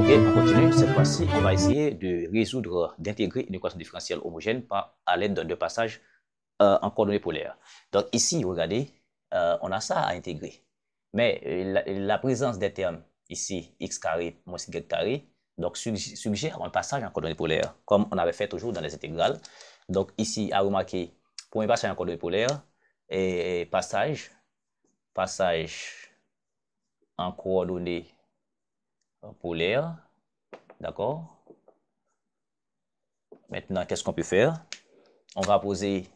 Ok, on continue. Cette fois-ci, on va essayer de résoudre, d'intégrer une équation différentielle homogène par, à l'aide d'un passage euh, en coordonnées polaires. Donc ici, regardez, euh, on a ça à intégrer. Mais euh, la, présence des termes ici, x carré moins y carré, donc suggère un passage en coordonnées polaires, comme on avait fait toujours dans les intégrales. Donc ici, à remarquer, pour un passage en coordonnées polaires, et passage, passage en coordonnées polaire, D'accord Maintenant, qu'est-ce qu'on peut faire On va poser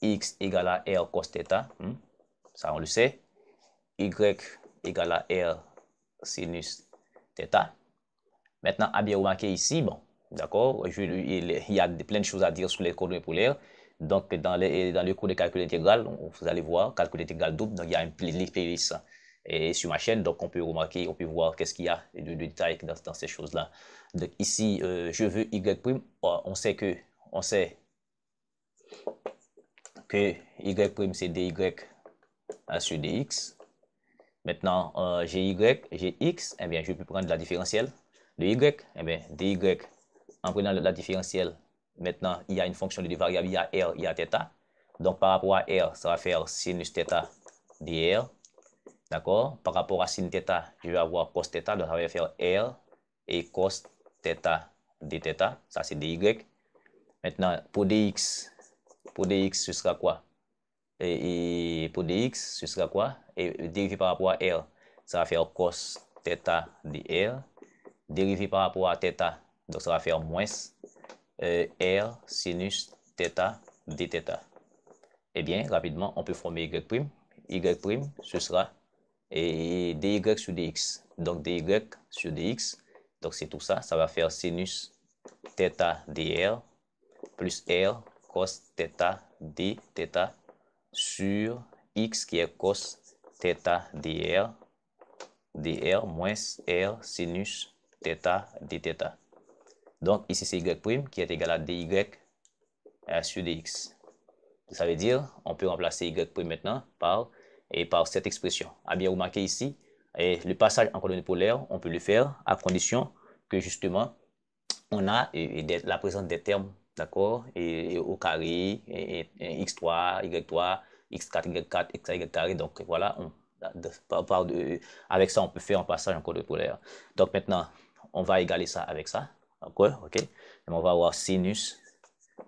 x égale à r cos θ. Hmm? Ça, on le sait. y égale à r sinus θ. Maintenant, à bien remarquer ici, bon, d'accord, il y a plein de choses à dire sur les coordonnées polaires. Donc, dans, les, dans le cours de calcul intégral, vous allez voir, calcul intégral double, donc il y a une playlist hein et sur ma chaîne. Donc, on peut remarquer, on peut voir qu'est-ce qu'il y a de, de détails dans, dans, ces choses-là. Donc, ici, euh, je veux Y'. Oh, on sait que, on sait que Y' c'est dy sur dx. Maintenant, euh, j'ai y, j'ai x, et eh bien, je peux prendre la différentielle de y, et eh bien, dy, en prenant la différentielle, maintenant, il y a une fonction de deux variables, il y a r, il y a θ. Donc, par rapport à r, ça va faire sinus θ dr D'accord Par rapport à sin je vais avoir cos θ, donc ça va faire R et cos θ dθ, ça c'est dy. Maintenant, pour dx, pour dx, ce sera quoi et, pour dx, ce sera quoi Et dérivé par rapport à R, ça va faire cos θ dr. Dérivé par rapport à θ, donc ça va faire moins R euh, sinus θ dθ. Eh bien, rapidement, on peut former y'. y', ce sera et dy sur dx. Donc dy sur dx, donc c'est tout ça, ça va faire sinus θ dr plus r cos θ d sur x qui est cos θ dr dr moins r sinus θ dθ. Donc ici c'est y' qui est égal à dy euh, sur dx. Ça veut dire on peut remplacer y' maintenant par et par cette expression. A bien remarqué ici, le passage en colonne polaire, on peut le faire à condition que justement on a la présence des termes, d'accord, et, au carré, et x3, y3, x4, y4, x y carré. Donc voilà, on, avec ça on peut faire un passage en colonne polaire. Donc maintenant, on va égaler ça avec ça, d'accord, ok. Et on va avoir sinus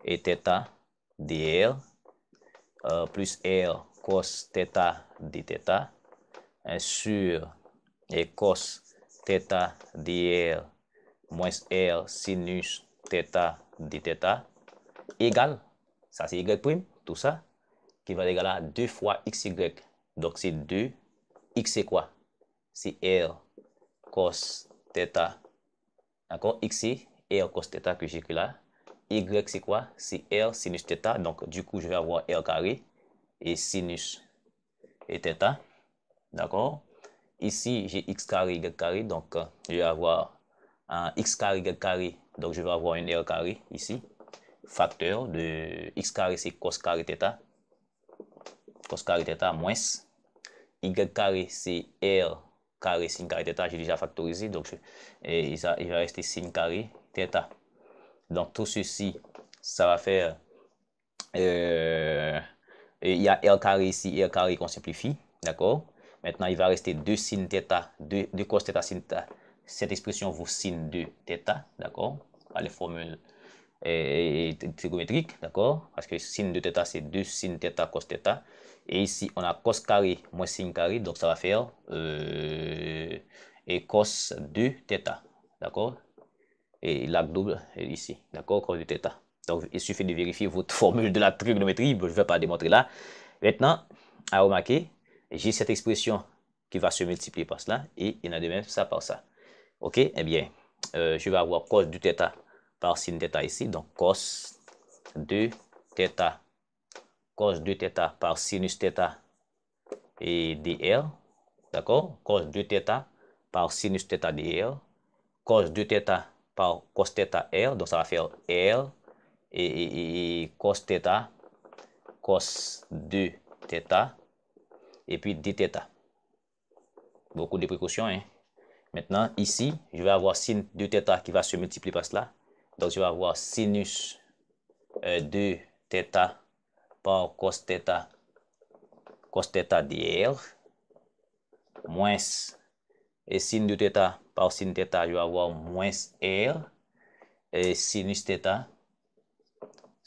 et θ dr euh, plus r cos θ dθ sur et cos θ r moins r sinus θ dθ égal ça c'est y tout ça, qui va égaler à 2 fois xy. Donc c'est 2, x c'est quoi? C'est r cos θ. D'accord? X c'est r cos θ que j'écris là. Y c'est quoi? C'est r sinus θ. Donc du coup je vais avoir r carré et sinus et theta D'accord Ici, j'ai x carré, y carré. Donc, euh, je vais avoir un x carré, y carré. Donc, je vais avoir une r carré ici. Facteur de x carré, c'est cos carré theta Cos carré theta moins. y carré, c'est r carré sin carré theta J'ai déjà factorisé. Donc, et il va rester sin carré theta Donc, tout ceci, ça va faire... Euh, il y a R carré ici, R carré qu'on simplifie, d'accord Maintenant, il va rester 2 sin θ, 2, cos θ sin θ. Cette expression vaut sin 2 θ, d'accord Par les formules et, trigonométriques, d'accord Parce que sin 2 θ, c'est 2 sin θ cos θ. Et ici, on a cos carré moins sin carré, donc ça va faire cos 2 θ, d'accord Et la double est ici, d'accord Cos 2 θ. Donc, il suffit de vérifier votre formule de la trigonométrie. Je ne vais pas démontrer là. Maintenant, à remarquer, j'ai cette expression qui va se multiplier par cela et il en a de même ça par ça. OK? Eh bien, euh, je vais avoir cos du θ par sin θ ici. Donc, cos de θ, cos de θ par sinus θ et dr. D'accord? Cos de θ par sinus θ dr. Cos de θ par cos θ r. Donc, ça va faire r et, et, cos theta cos 2 θ, et puis dθ. Beaucoup de précautions. Hein? Maintenant, ici, je vais avoir sin 2 θ qui va se multiplier par cela. Donc, je vais avoir sinus 2 euh, θ par cos theta cos d moins, et sin 2 θ par sin theta je vais avoir moins r, et sinus theta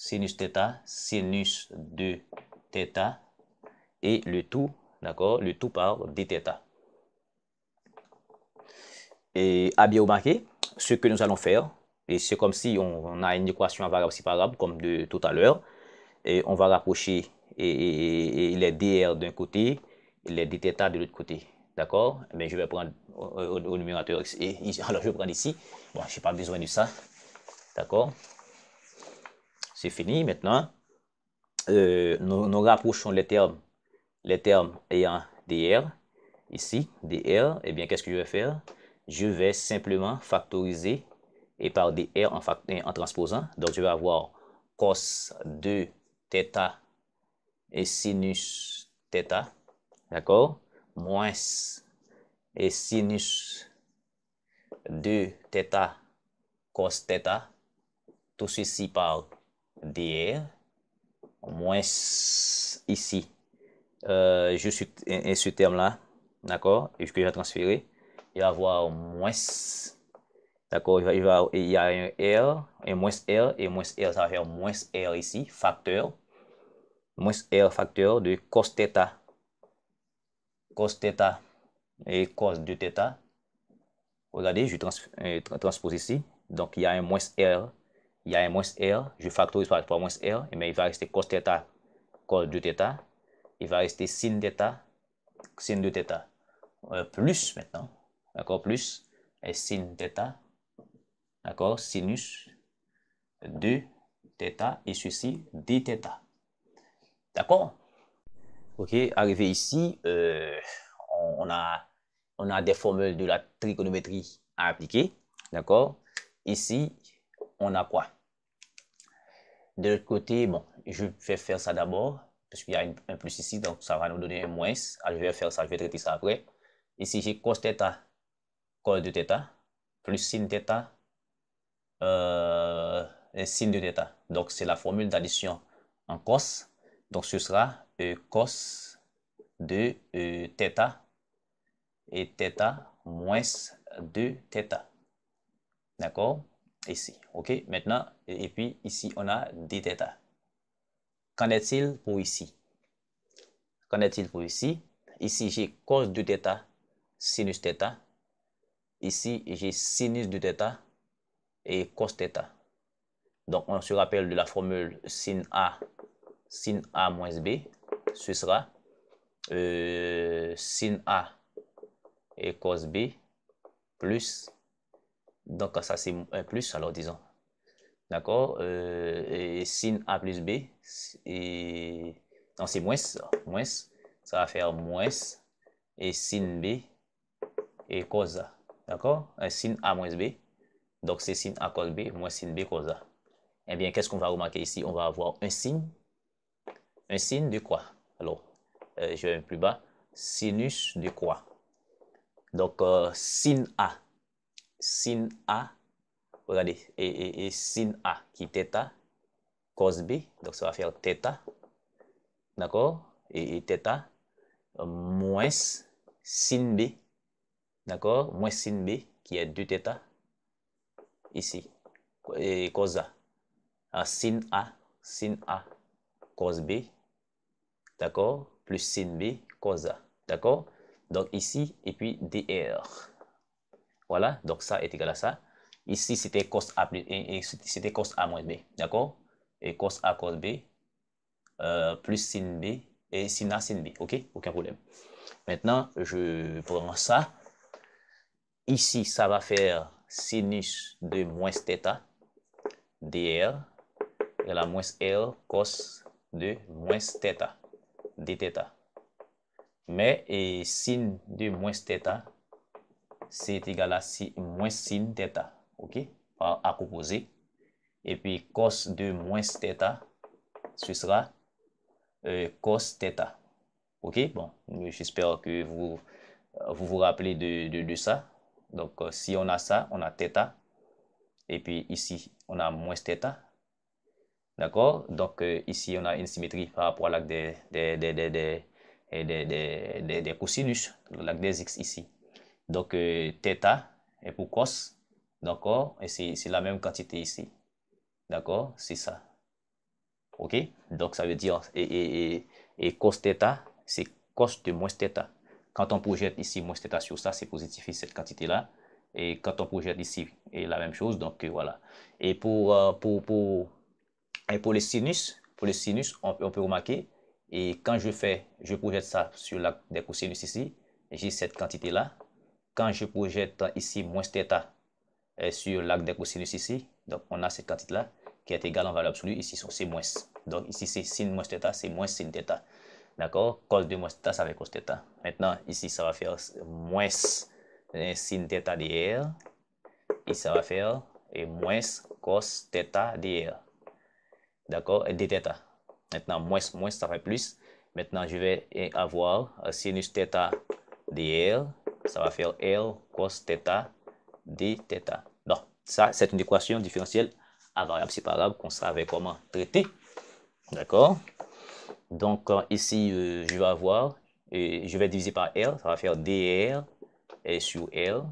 sinus θ, sinus de θ, et le tout, d'accord, le tout par dθ. Et à bien remarquer, ce que nous allons faire, et c'est comme si on, a une équation à variable séparable, comme de tout à l'heure, et on va rapprocher et, les dr d'un côté, et les dθ de l'autre côté. D'accord Mais je vais prendre au, numérateur. alors, je vais prendre ici. Bon, je n'ai pas besoin de ça. D'accord c'est fini maintenant. Euh, nous, rapprochons les termes, les termes ayant dr ici, dr, et eh bien qu'est-ce que je vais faire Je vais simplement factoriser et par dr en, en transposant. Donc je vais avoir cos 2 θ et sinus θ, d'accord Moins et sinus 2 θ cos θ, tout ceci par dr moins ici, euh, je suis ce terme-là, d'accord, et que j'ai transféré, il va avoir moins, d'accord, il, va, il, il y a un R, un moins R, et moins R, ça va faire moins R ici, facteur, moins R facteur de cos theta cos theta et cos de theta Regardez, je euh, transpose ici, donc il y a un moins R il y a un moins R, je factorise par, moins R, mais eh il va rester cos cos 2 θ, il va rester sin θ, sin 2 θ, euh, plus maintenant, d'accord, plus, et sin d'accord, sinus 2 θ, et ceci dθ. D'accord Ok, arrivé ici, euh, on, a, on a des formules de la trigonométrie à appliquer, d'accord Ici, on a quoi De l'autre côté, je vais faire ça d'abord, parce qu'il y a un plus ici, donc ça va nous donner un moins. je vais faire ça, je vais traiter ça après. Ici, j'ai cos theta cos de plus sin theta euh, sin de θ. Donc, c'est la formule d'addition en cos. Donc, ce sera euh, cos de euh, et θ moins 2 θ. D'accord ici. OK? Maintenant, et puis ici, on a dθ. Qu'en est-il pour ici? Qu'en est-il pour ici? Ici, j'ai cos de θ, sinus θ. Ici, j'ai sinus de θ et cos θ. Donc, on se rappelle de la formule sin A, sin A moins B. Ce sera euh, sin A et cos B plus donc, ça, c'est un plus, alors disons. D'accord euh, Et sin A plus B, et... non, c'est moins, moins, ça va faire moins, et sin B, et cos A. D'accord Sin A moins B, donc c'est sin A cos B, moins sin B cos A. Eh bien, qu'est-ce qu'on va remarquer ici On va avoir un signe, un signe de quoi Alors, euh, je vais plus bas, sinus de quoi Donc, euh, sin A sin A, regardez, et, sin A qui est θ, cos B, donc ça va faire θ, d'accord, et, Theta euh, moins sin B, d'accord, moins sin B qui est 2θ, ici, et cos A, sin A, sin A, cos B, d'accord, plus sin B, cos A, d'accord, donc ici, et puis dr. Voilà, donc ça est égal à ça. Ici, c'était cos A, c'était cos A moins B, d'accord Et cos A, cos B, euh, plus sin B, et sin A, sin B, ok Aucun problème. Maintenant, je prends ça. Ici, ça va faire sinus de moins θ dr et la moins r cos de moins θ dθ. Mais et sin de moins θ c'est égal à moins sin theta ok, à proposer. Et puis cos de moins θ, ce sera cosθ, euh, cos Ok, bon, j'espère que vous, vous vous rappelez de, de, ça. Donc, euh, si on a ça, on a θ. Et puis ici, on a moins θ. D'accord Donc, euh, ici, on a une symétrie par rapport à l'acte des, des, des, des, des, des, des, cosinus, l'acte des x ici. Donc, θ euh, est pour cos, d'accord Et c'est la même quantité ici, d'accord C'est ça. OK Donc, ça veut dire, et, et, et, cos θ, c'est cos de moins θ. Quand on projette ici moins θ sur ça, c'est positif cette quantité-là. Et quand on projette ici, c'est la même chose. Donc, euh, voilà. Et pour, euh, pour, pour, les sinus, pour les sinus, on, peut remarquer, et quand je fais, je projette ça sur la des cosinus ici, j'ai cette quantité-là, quand je projette ici moins θ euh, sur l'arc des cosinus ici, donc on a cette quantité-là qui est égale en valeur absolue. Ici, c'est moins. Donc ici, c'est sin moins θ, c'est moins sin θ. D'accord Cos de moins θ, ça fait cos θ. Maintenant, ici, ça va faire moins sin θ dr. Et ça va faire et moins cos θ dr. D'accord Et dθ. Maintenant, moins, moins, ça fait plus. Maintenant, je vais avoir sinus θ dr ça va faire R cos θ d Donc, ça, c'est une équation différentielle à variable séparable qu'on savait comment traiter. D'accord Donc, euh, ici, euh, je vais avoir, je vais diviser par R, ça va faire dr et sur R,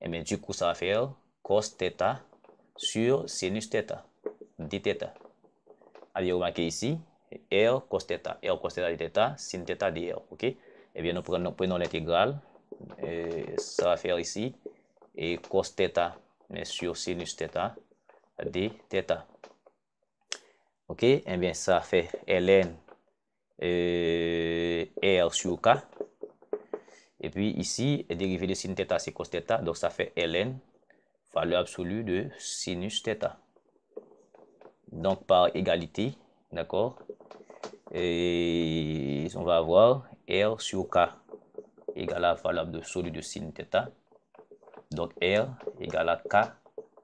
Et bien, du coup, ça va faire cos θ sur sinus θ, dθ. Avez remarqué ici, R cos θ, R cos θ dθ, sin θ dr, ok Eh bien, nous prenons l'intégrale et eh, ça va faire ici, et cos theta hein, mais sur sinus theta hein, d OK, et eh bien ça fait ln euh, r sur k. Et puis ici, dérivé de sin c'est cos theta donc ça fait ln valeur absolue de sinus theta Donc par égalité, d'accord, et on va avoir r sur k égale à la valeur de sin Donc R égale à K,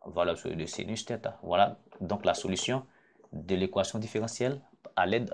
valeur solide de sinus Voilà donc la solution de l'équation différentielle à l'aide